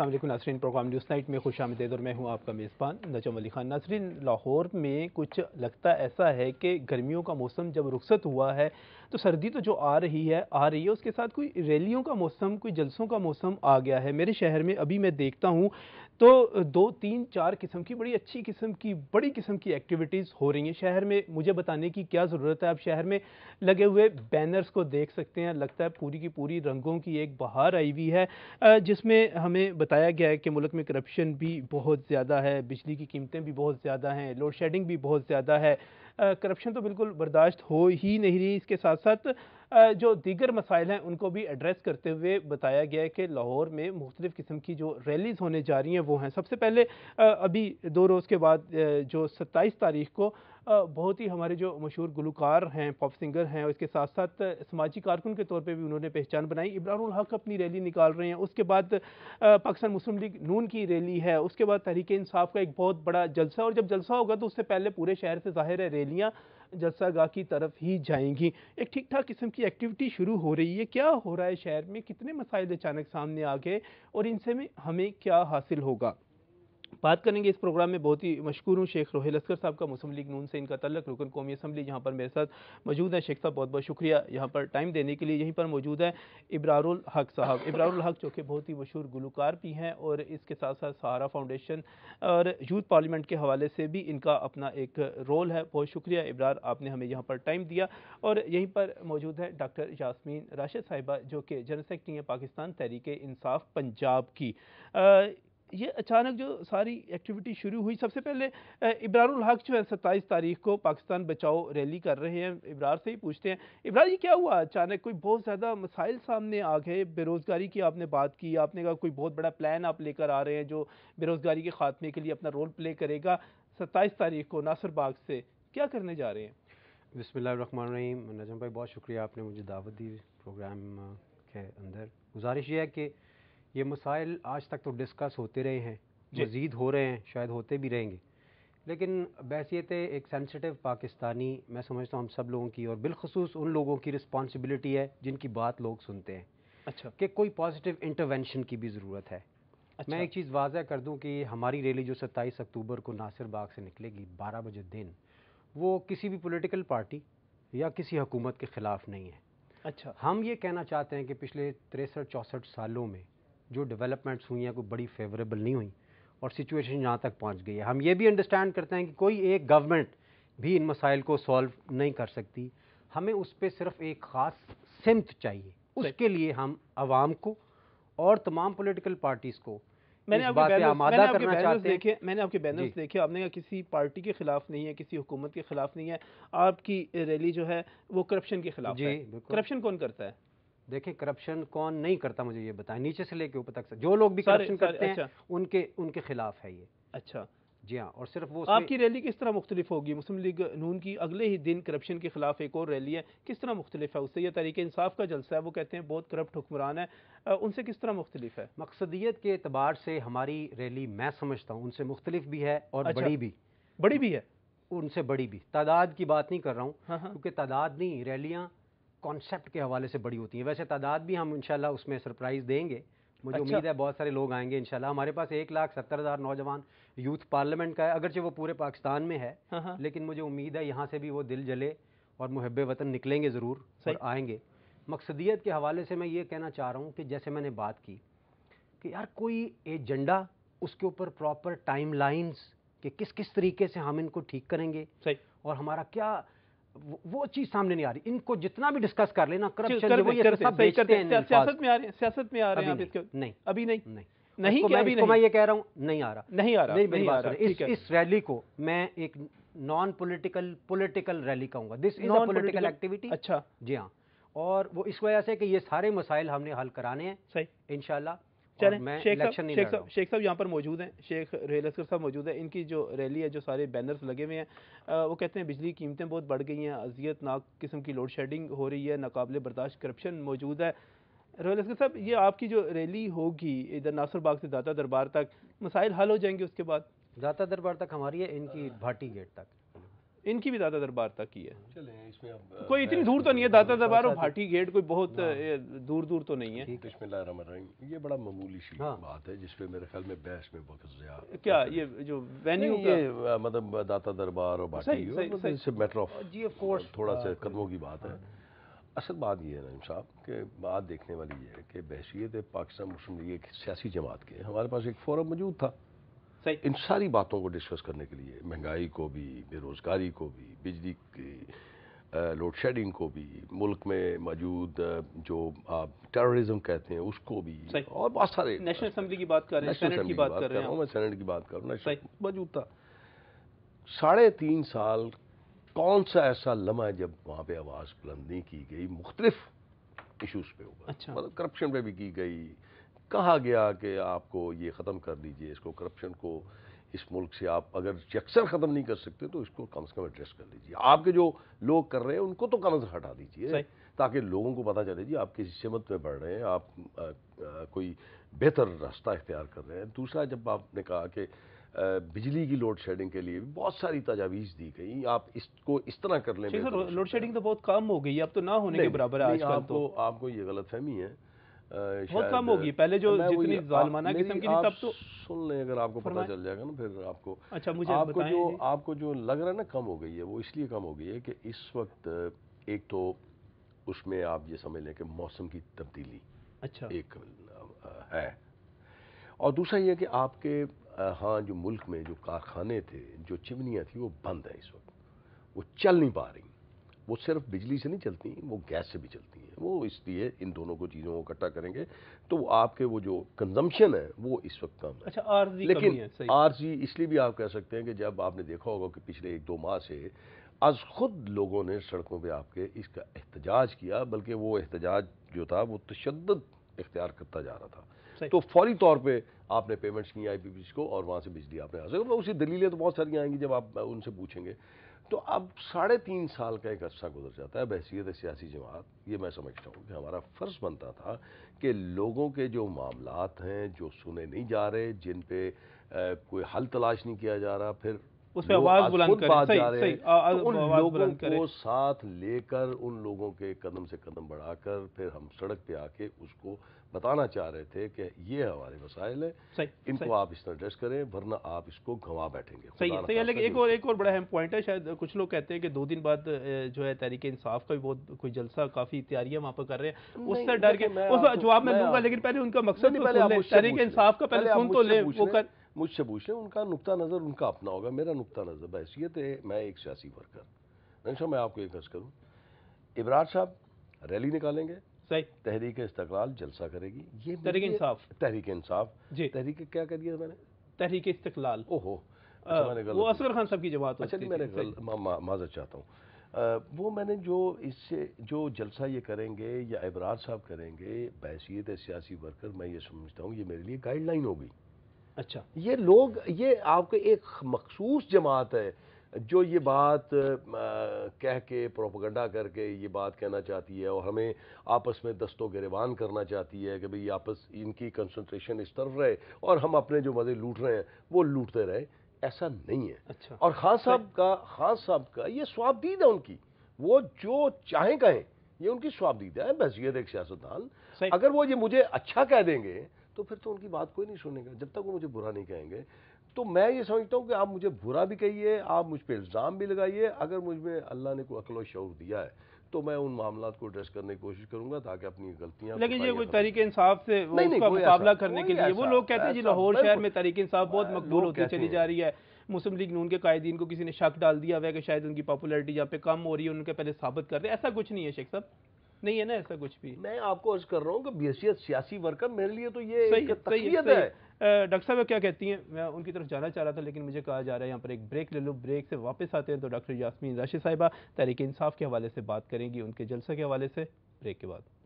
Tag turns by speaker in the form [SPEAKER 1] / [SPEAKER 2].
[SPEAKER 1] असल Nasreen programme news night में खुश आमदेद और मैं हूँ आपका मेज़बान नजम अली खान नासरीन लाहौर में कुछ लगता ऐसा है कि गर्मियों का मौसम जब रुखसत हुआ है तो सर्दी तो जो आ रही है आ रही है उसके साथ कोई रैलियों का मौसम कोई जलसों का मौसम आ गया है मेरे शहर में अभी मैं देखता हूँ तो दो तीन चार किस्म की बड़ी अच्छी किस्म की बड़ी किस्म की एक्टिविटीज़ हो रही हैं शहर में मुझे बताने की क्या ज़रूरत है आप शहर में लगे हुए बैनर्स को देख सकते हैं लगता है पूरी की पूरी रंगों की एक बहार आई हुई है जिसमें हमें बताया गया है कि मुल्क में करप्शन भी बहुत ज़्यादा है बिजली की कीमतें भी बहुत ज़्यादा हैं लोड शेडिंग भी बहुत ज़्यादा है करप्शन तो बिल्कुल बर्दाश्त हो ही नहीं रही इसके साथ साथ जो दीगर मसाइल हैं उनको भी एड्रेस करते हुए बताया गया है कि लाहौर में मुख्तलिफ़ किस्म की जो रैलीज़ होने जा रही हैं वो हैं सबसे पहले अभी दो रोज़ के बाद जो सत्ताईस तारीख को बहुत ही हमारे जो मशहूर गुलकार हैं पॉप सिंगर हैं उसके साथ साथ समाजी कारकुन के तौर पर भी उन्होंने पहचान बनाई इब्रान हक अपनी रैली निकाल रहे हैं उसके बाद पाकिस्तान मुस्लिम लीग नून की रैली है उसके बाद तहरीक इंसाफ का एक बहुत बड़ा जलसा और जब जलसा होगा तो उससे पहले पूरे शहर से ज़ाहिर है रैलियाँ जलसा गाह की तरफ ही जाएंगी एक ठीक ठाक किस्म की एक्टिविटी शुरू हो रही है क्या हो रहा है शहर में कितने मसाइल अचानक सामने आ गए और इनसे में हमें क्या हासिल होगा बात करेंगे इस प्रोग्राम में बहुत ही मशहूर हूँ शेख रोहिल अस्कर साहब का मुस्लिम लीग नून से इनका तल्लक रुकन कौमी असम्बली यहाँ पर मेरे साथ मौजूद है शेख साहब बहुत बहुत शुक्रिया यहाँ पर टाइम देने के लिए यहीं पर मौजूद है इब्रारुल हक साहब इब्रारुल हक जो कि बहुत ही मशहूर गुलकार भी हैं और इसके साथ साथ सहारा फाउंडेशन और यूथ पार्लियामेंट के हवाले से भी इनका अपना एक रोल है बहुत शुक्रिया इब्रार आपने हमें यहाँ पर टाइम दिया और यहीं पर मौजूद है डॉक्टर यासमीन राशिद साहिबा जो कि जनरल सेक्रेटरी हैं पाकिस्तान तहरीक इंसाफ पंजाब की ये अचानक जो सारी एक्टिविटी शुरू हुई सबसे पहले इब्रारुल हक जो है सत्ताईस तारीख को पाकिस्तान बचाओ रैली कर रहे हैं इब्रार से ही पूछते हैं इब्रार ये क्या हुआ अचानक कोई बहुत ज़्यादा मसाइल सामने आ गए बेरोज़गारी की आपने बात की आपने कहा कोई बहुत बड़ा प्लान आप लेकर आ रहे हैं जो बेरोज़गारी के खात्मे के लिए अपना रोल प्ले करेगा सत्ताईस तारीख को नासर बाग से क्या करने जा रहे हैं
[SPEAKER 2] रही नजम भाई बहुत शुक्रिया आपने मुझे दावत दी प्रोग्राम के अंदर गुजारिश ये है कि ये मसाइल आज तक तो डिस्कस होते रहे हैं मजीद हो रहे हैं शायद होते भी रहेंगे लेकिन बहसीत एक सेंसिटिव पाकिस्तानी मैं समझता हूँ हम सब लोगों की और बिलखसूस उन लोगों की रिस्पॉन्सिबिलिटी है जिनकी बात लोग सुनते हैं अच्छा कि कोई पॉजिटिव इंटरवेंशन की भी ज़रूरत है अच्छा। मैं एक चीज़ वाजह कर दूं कि हमारी रैली जो 27 अक्टूबर को नासिर बाग से निकलेगी 12 बजे दिन वो किसी भी पॉलिटिकल पार्टी या किसी हुकूमत के ख़िलाफ़ नहीं है अच्छा हम ये कहना चाहते हैं कि पिछले तिरसठ चौंसठ सालों में जो डेवलपमेंट्स हुई हैं कोई बड़ी फेवरेबल नहीं हुई और सिचुएशन यहाँ तक पहुँच गई है हम ये भी अंडरस्टैंड करते हैं कि कोई एक गवर्नमेंट भी इन मसाइल को सॉल्व नहीं कर सकती हमें उस पर सिर्फ एक ख़ास सिमत चाहिए उसके लिए हम आवाम को और तमाम पोलिटिकल पार्टीज़ को मैंने आपके बैनर्स मैंने आपके देखे
[SPEAKER 1] मैंने आपके बैनर्स देखे आपने कहा किसी पार्टी के खिलाफ नहीं है किसी हुकूमत के खिलाफ नहीं है आपकी रैली जो है वो करप्शन के खिलाफ है करप्शन कौन करता है देखें करप्शन कौन
[SPEAKER 2] नहीं करता मुझे ये बताएं नीचे से लेके ऊपर तक जो लोग भी करप्शन करते हैं अच्छा। उनके उनके खिलाफ है ये अच्छा जी हाँ और सिर्फ वो आपकी
[SPEAKER 1] रैली किस तरह मुख्तलिफ होगी मुस्लिम लीग नून की अगले ही दिन करप्शन के खिलाफ एक और रैली है किस तरह मुख्तलिफ है उससे यह तरीके इंसाफ का जलसा है वो कहते हैं बहुत करप्ट हुक्मरान है उनसे किस तरह मुख्तलिफ है मकसदियत के अतबार से हमारी रैली मैं समझता हूँ उनसे
[SPEAKER 2] मुख्तलिफ भी है और अच्छा। बड़ी भी बड़ी भी है उनसे बड़ी भी तादाद की बात नहीं कर रहा हूँ हाँ, हाँ। क्योंकि तादाद नहीं रैलियाँ कॉन्सेप्ट के हवाले से बड़ी होती हैं वैसे तादाद भी हम इनशाला उसमें सरप्राइज़ देंगे मुझे अच्छा। उम्मीद है बहुत सारे लोग आएंगे इनशाला हमारे पास एक लाख सत्तर हज़ार नौजवान यूथ पार्लियामेंट का है अगरचे वो पूरे पाकिस्तान में है हाँ, हाँ। लेकिन मुझे उम्मीद है यहाँ से भी वो दिल जले और मुहब वतन निकलेंगे ज़रूर और आएंगे मकसदियत के हवाले से मैं ये कहना चाह रहा हूँ कि जैसे मैंने बात की कि यार कोई एजेंडा उसके ऊपर प्रॉपर टाइम लाइन्स कि किस किस तरीके से हम इनको ठीक करेंगे सही और हमारा क्या वो चीज सामने नहीं आ रही इनको जितना भी डिस्कस कर लेना करप्शन
[SPEAKER 1] में आ नहीं अभी नहीं मैं ये कह रहा हूँ नहीं आ रहा
[SPEAKER 2] नहीं आ रहा नहीं, आ रहा इस रैली को मैं एक नॉन पोलिटिकल पोलिटिकल रैली कहूंगा दिस इज अ एक्टिविटी अच्छा जी हाँ और वो इस वजह से कि ये सारे मसाइल हमने हल
[SPEAKER 1] कराने हैं इनशाला
[SPEAKER 2] चलें शेख साहब शेख साहब
[SPEAKER 1] शेख साहब यहाँ पर मौजूद हैं शेख रेलस्कर साहब मौजूद हैं इनकी जो रैली है जो सारे बैनर्स लगे हुए हैं वो कहते हैं बिजली कीमतें बहुत बढ़ गई हैं अजियतनाक किस्म की लोड शेडिंग हो रही है नाकबले बर्दाश्त करप्शन मौजूद है रोहल अस्कर साहब ये आपकी जो रैली होगी इधर नासर बाग से दाता दरबार तक मसाइल हल हो जाएंगे उसके बाद दाता दरबार तक हमारी है इनकी भाटी गेट तक इनकी भी दादा दरबार तक ही है
[SPEAKER 3] इसमें कोई इतनी दूर तो नहीं है दादा दरबार और भाटी गेट कोई बहुत हाँ। दूर दूर तो नहीं है ये बड़ा मामूली सी हाँ। बात है जिसपे मेरे ख्याल में बहस में बहुत क्या ये जो वेन्यू ये मतलब दाता दरबार और भाटी मैटर ऑफ मतलब जी थोड़ा सा हाँ। कदमों की बात है हाँ। असल बात ये है नईम साहब कि बात देखने वाली ये है कि बहसीत पाकिस्तान मुस्लिम लीग एक सियासी जमात के हमारे पास एक फोरम मौजूद था सही इन सारी बातों को डिस्कस करने के लिए महंगाई को भी बेरोज़गारी को भी बिजली की लोड शेडिंग को भी मुल्क में मौजूद जो आप टेररिज्म कहते हैं उसको भी
[SPEAKER 1] और बहुत सारे नेशनल असेंबली की बात कर रहे हैं की बात कर रहे हैं
[SPEAKER 3] मैं सेनेट की बात कर रहा हूँ मौजूद था साढ़े तीन साल कौन सा ऐसा लम्हा जब वहाँ पे आवाज़ बुलंद नहीं की गई मुख्तलिफ इशूज़ पे होगा अच्छा। मतलब करप्शन पे भी की गई कहा गया कि आपको ये ख़त्म कर दीजिए इसको करप्शन को इस मुल्क से आप अगर यकसर ख़त्म नहीं कर सकते तो इसको कम से कम एड्रेस कर लीजिए आपके जो लोग कर रहे हैं उनको तो कम से हटा दीजिए ताकि लोगों को पता चले जी आप किस सिमत में बढ़ रहे हैं आप आ, आ, कोई बेहतर रास्ता इख्तियार कर रहे हैं दूसरा जब आपने कहा कि बिजली की लोड शेडिंग के लिए भी बहुत सारी तजावीज़ दी गई आप इसको इस तरह कर लें
[SPEAKER 1] लोड शेडिंग तो बहुत कम हो गई अब तो ना होने के बराबर तो। आपको
[SPEAKER 3] आपको ये गलत फहमी है बहुत कम होगी पहले जो जितनी जालमाना किस्म की थी तब तो सुन लें अगर आपको पता चल जाएगा ना फिर आपको अच्छा मुझे आपको जो आपको जो लग रहा है ना कम हो गई है वो इसलिए कम हो गई है कि इस वक्त एक तो उसमें आप ये समझ लें कि मौसम की तब्दीली अच्छा एक है और दूसरा ये कि आपके हाँ जो मुल्क में जो कारखाने थे जो चिमनियाँ थी वो बंद है इस वक्त वो चल नहीं पा रही वो सिर्फ बिजली से नहीं चलती वो गैस से भी चलती हैं वो इसलिए इन दोनों को चीज़ों को इकट्ठा करेंगे तो आपके वो जो कंजम्पशन है वो इस वक्त कम है
[SPEAKER 1] अच्छा आरजी लेकिन
[SPEAKER 3] आरजी इसलिए भी आप कह सकते हैं कि जब आपने देखा होगा कि पिछले एक दो माह से आज खुद लोगों ने सड़कों पर आपके इसका एहतजाज किया बल्कि वो एहतजाज जो था वो तशद इख्तियार करता जा रहा था तो फौरी तौर पे आपने पेमेंट्स की आई पी को और वहाँ से बिजली आपने हासिल उसी दलीलें तो बहुत सारी आएंगी जब आप उनसे पूछेंगे तो अब साढ़े तीन साल का एक अर्सा गुजर जाता है बहसीत सियासी जमात ये मैं समझता हूँ कि हमारा फ़र्ज़ बनता था कि लोगों के जो मामला हैं जो सुने नहीं जा रहे जिन पर कोई हल तलाश नहीं किया जा रहा फिर उस पर आवाज बुलंद करें सही सही आ, तो उन लोगों को साथ लेकर उन लोगों के कदम से कदम बढ़ाकर फिर हम सड़क पे आके उसको बताना चाह रहे थे कि ये हमारे मसाइल है इनको आप इस तरह एड्रेस करें वरना आप इसको घवा बैठेंगे सही सही है लेकिन एक
[SPEAKER 1] और एक और बड़ा अहम पॉइंट है शायद कुछ लोग कहते हैं कि दो दिन बाद जो है तहरीक इंसाफ का भी बहुत कोई जलसा काफी तैयारियां वहां पर कर रहे हैं उससे डर के जवाब मैं दूंगा लेकिन पहले उनका मकसद तो तहरीक इंसाफ का पहले सुन तो ले वो कर
[SPEAKER 3] मुझसे पूछ लें उनका नुकता नज़र उनका अपना होगा मेरा नुकता नज़र बहसीत है मैं एक सियासी वर्कर नशा तो मैं आपको एक अर्ज करूँ इबरार साहब रैली निकालेंगे सही तहरीक इस्तकलाल जलसा करेगी ये तहरीक इंसाफ तहरीक इंसाफ जी तहरीक क्या कर दिया मैंने तहरीक इस्तकलाल ओहो अच्छा, वो असगर खान साहब की जवाब अच्छा मैंने माजत चाहता हूँ वो मैंने जो इससे जो जलसा ये करेंगे या इबरार साहब करेंगे बहसीत सियासी वर्कर मैं ये समझता हूँ ये मेरे लिए गाइडलाइन होगी अच्छा ये लोग ये आपके एक मखसूस जमात है जो ये बात आ, कह के प्रोपगंडा करके ये बात कहना चाहती है और हमें आपस में दस्तों के करना चाहती है कि भाई आपस इनकी कंसंट्रेशन इस तरफ रहे और हम अपने जो मज़े लूट रहे हैं वो लूटते रहे ऐसा नहीं है अच्छा और खान साहब का खान साहब का ये स्वाबदीद है उनकी वो जो चाहें कहें ये उनकी स्वाबदीद है ये एक सियासतदान अगर वो ये मुझे अच्छा कह देंगे तो फिर तो उनकी बात कोई नहीं सुनेगा जब तक वो मुझे बुरा नहीं कहेंगे तो मैं ये समझता हूँ कि आप मुझे बुरा भी कहिए आप मुझ पर इल्ज़ाम भी लगाइए अगर मुझ में अल्लाह ने कोई अकल शौर दिया है तो मैं उन मामला को एड्रेस करने की कोशिश करूंगा ताकि अपनी गलतियां लेकिन ये कोई
[SPEAKER 1] तरीके इंसाफ से नहीं, उसका मुकाबला करने के लिए वो लोग कहते हैं जी लाहौर शहर में तरीके इंसाफ बहुत मकबूल होती चली जा रही है मुस्लिम लीग नून के कायदीन को किसी ने शक डाल दिया हुआ कि शायद उनकी पॉपुलरिटी यहाँ पे कम हो रही है उनके पहले साबित कर रहे ऐसा कुछ नहीं है शेख साहब नहीं है ना ऐसा कुछ भी मैं आपको अर्ज कर रहा हूँ कि बेसियत सियासी
[SPEAKER 3] वर्कर मेरे लिए तो ये तकलीफ है
[SPEAKER 1] डॉक्टर साहब क्या कहती हैं मैं उनकी तरफ जाना चाह रहा था लेकिन मुझे कहा जा रहा है यहाँ पर एक ब्रेक ले लो ब्रेक से वापस आते हैं तो डॉक्टर यासमीन राशि साहिबा तहरीक इंसाफ के हवाले से बात करेंगी उनके जलसा के हवाले से ब्रेक के बाद